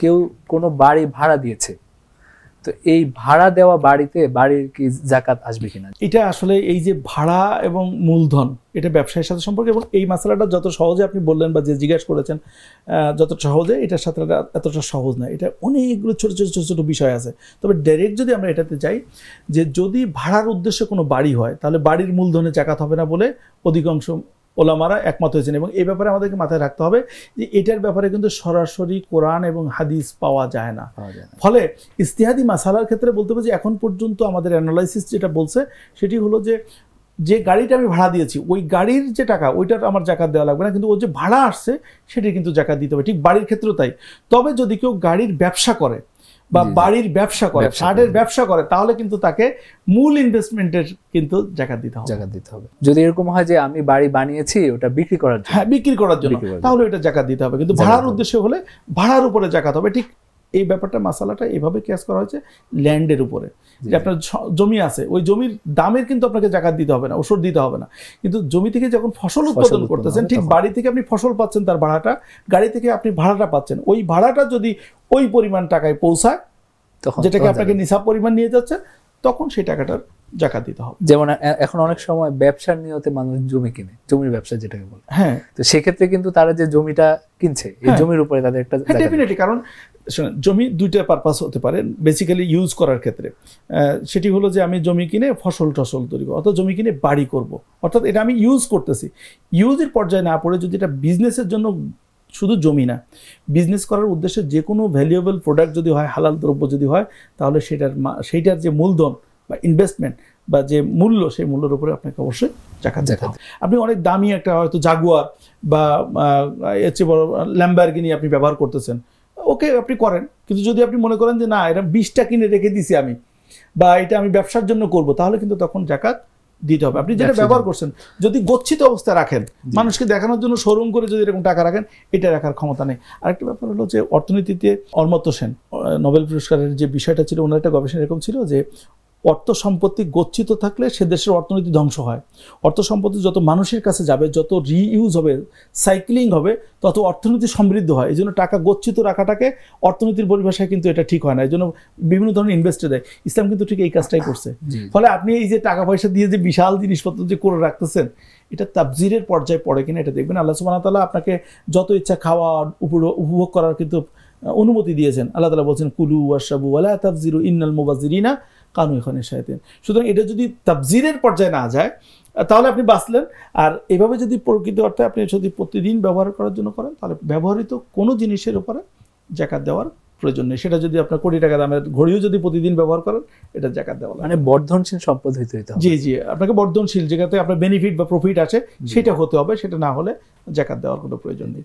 কেউ কোনো বাড়ি ভাড়া দিয়েছে তো এই ভাড়া দেওয়া বাড়িতে বাড়ির কি জাকাত আসবে কিনা এটা আসলে এই যে ভাড়া এবং মূলধন এটা ব্যবসায়ের সাথে সম্পর্কে এবং এই মশলাটা যত সহজে আপনি বললেন বা যে জিজ্ঞাসা করেছেন যত সহজে এটার সাথে এতটা সহজ নয় এটা অনেকগুলো ছোটো ছোটো ছোটো ছোটো বিষয় আছে তবে ডাইরেক্ট যদি আমরা এটাতে চাই যে যদি ভাড়ার উদ্দেশ্যে কোনো বাড়ি হয় তাহলে বাড়ির মূলধনে জাকাত হবে না বলে অধিকাংশ ওলামারা একমত হয়েছেন এবং এই ব্যাপারে আমাদেরকে মাথায় রাখতে হবে যে এটার ব্যাপারে কিন্তু সরাসরি কোরআন এবং হাদিস পাওয়া যায় না ফলে ইস্তিহাদি মাসালার ক্ষেত্রে বলতে হবে যে এখন পর্যন্ত আমাদের অ্যানালাইসিস যেটা বলছে সেটি হলো যে যে গাড়িটা আমি ভাড়া দিয়েছি ওই গাড়ির যে টাকা ওইটার আমার জাকাত দেওয়া লাগবে না কিন্তু ও যে ভাড়া আসছে সেটি কিন্তু জাকাত দিতে হবে ঠিক বাড়ির ক্ষেত্রেও তাই তবে যদি কেউ গাড়ির ব্যবসা করে বা বাড়ির ব্যবসা করে শার্টের ব্যবসা করে তাহলে কিন্তু তাকে মূল ইনভেস্টমেন্টের কিন্তু জায়গা দিতে হবে জায়গা দিতে হবে যদি এরকম হয় যে আমি বাড়ি বানিয়েছি ওটা বিক্রি করার জন্য হ্যাঁ বিক্রি করার জন্য তাহলে এটা জায়গা দিতে হবে কিন্তু ভাড়ার উদ্দেশ্য হলে ভাড়ার উপরে জায়গা হবে ঠিক এই ব্যাপারটা মাসালাটা এভাবে ক্যাশ করা হয়েছে ল্যান্ডের উপরে যে আপনার জমি আছে ওই জমির দামের কিন্তু আপনাকে জাকাত দিতে হবে না ওষুধ দিতে হবে না কিন্তু জমি থেকে যখন ফসল উৎপাদন করতেছেন ঠিক বাড়ি থেকে আপনি ফসল পাচ্ছেন তার ভাড়াটা গাড়ি থেকে আপনি ভাড়াটা পাচ্ছেন ওই ভাড়াটা যদি ওই পরিমাণ টাকায় পৌঁছায় তখন যেটাকে আপনাকে নিসাব পরিমাণ নিয়ে যাচ্ছে তখন সেই টাকাটার জাকাত দিতে হবে যেমন এখন অনেক সময় ব্যবসার নিয়তে মানুষ জমি কিনে জমির ব্যবসা যেটাকে বলে হ্যাঁ তো সেক্ষেত্রে কিন্তু তারা যে জমিটা কিনছে এই হ্যাঁ। জমির উপরে তাদের একটা ডেফিনেটলি হ্যাঁ, কারণ জমি দুইটা পারপাস হতে পারে বেসিক্যালি ইউজ করার ক্ষেত্রে সেটি হলো যে আমি জমি কিনে ফসল টসল তৈরি করবো অর্থাৎ জমি কিনে বাড়ি করব। অর্থাৎ এটা আমি ইউজ করতেছি ইউজের পর্যায়ে না পড়ে যদি এটা বিজনেসের জন্য শুধু জমি না বিজনেস করার উদ্দেশ্যে যে কোনো ভ্যালুয়েবল প্রোডাক্ট যদি হয় হালাল দ্রব্য যদি হয় তাহলে সেটার সেইটার যে মূলধন বা ইনভেস্টমেন্ট বা যে মূল্য সেই মূল্যের উপরে আপনাকে অবশ্যই টাকা দিতে আপনি অনেক দামি একটা হয়তো জাগুয়ার বা এর চেয়ে বড় ল্যাম্বারগিনি আপনি ব্যবহার করতেছেন ওকে আপনি করেন কিন্তু যদি আপনি মনে করেন যে না এটা বিষটা কিনে রেখে দিছি আমি বা এটা আমি ব্যবসার জন্য করব তাহলে কিন্তু তখন জাকাত দিতে হবে আপনি যেটা ব্যবহার করছেন যদি গচ্ছিত অবস্থায় রাখেন মানুষকে দেখানোর জন্য শোরুম করে যদি এরকম টাকা রাখেন এটা রাখার ক্ষমতা নেই আরেকটা ব্যাপার হলো যে অর্থনীতিতে অর্মত্য সেন নোবেল পুরস্কারের যে বিষয়টা ছিল ওনার একটা গবেষণা এরকম ছিল যে অর্থ সম্পত্তি গচ্ছিত থাকলে সে দেশের অর্থনীতি ধ্বংস হয় অর্থ সম্পত্তি যত মানুষের কাছে যাবে যত রিইউজ হবে সাইক্লিং হবে তত অর্থনীতি সমৃদ্ধ হয় এই জন্য টাকা গচ্ছিত রাখাটাকে অর্থনীতির পরিভাষায় কিন্তু এটা ঠিক হয় না এই জন্য বিভিন্ন ধরনের ইনভেস্টে দেয় ইসলাম কিন্তু ঠিক এই কাজটাই করছে ফলে আপনি এই যে টাকা পয়সা দিয়ে যে বিশাল জিনিসপত্র যে করে রাখতেছেন এটা তাবজিরের পর্যায়ে পড়ে কিনা এটা দেখবেন আল্লাহ সুবাহ তালা আপনাকে যত ইচ্ছা খাওয়া উপভোগ করার কিন্তু অনুমতি দিয়েছেন আল্লাহ তালা বলছেন কুলু ওয়াশাবু আল্লাহ তাবজিরু ইন্নাল মুবাজিরিনা কানু এখানে শায়তেন সুতরাং এটা যদি তাবজিরের পর্যায়ে না যায় তাহলে আপনি বাঁচলেন আর এভাবে যদি প্রকৃত অর্থে আপনি যদি প্রতিদিন ব্যবহার করার জন্য করেন তাহলে ব্যবহৃত কোনো জিনিসের উপরে জ্যাকাত দেওয়ার প্রয়োজন নেই সেটা যদি আপনার কোটি টাকা দামের ঘড়িও যদি প্রতিদিন ব্যবহার করেন এটা জ্যাকাত দেওয়া মানে বর্ধনশীল সম্পদ হইতে হইতে জি জি আপনাকে বর্ধনশীল যেটাতে আপনার বেনিফিট বা প্রফিট আছে সেটা হতে হবে সেটা না হলে জ্যাকাত দেওয়ার কোনো প্রয়োজন নেই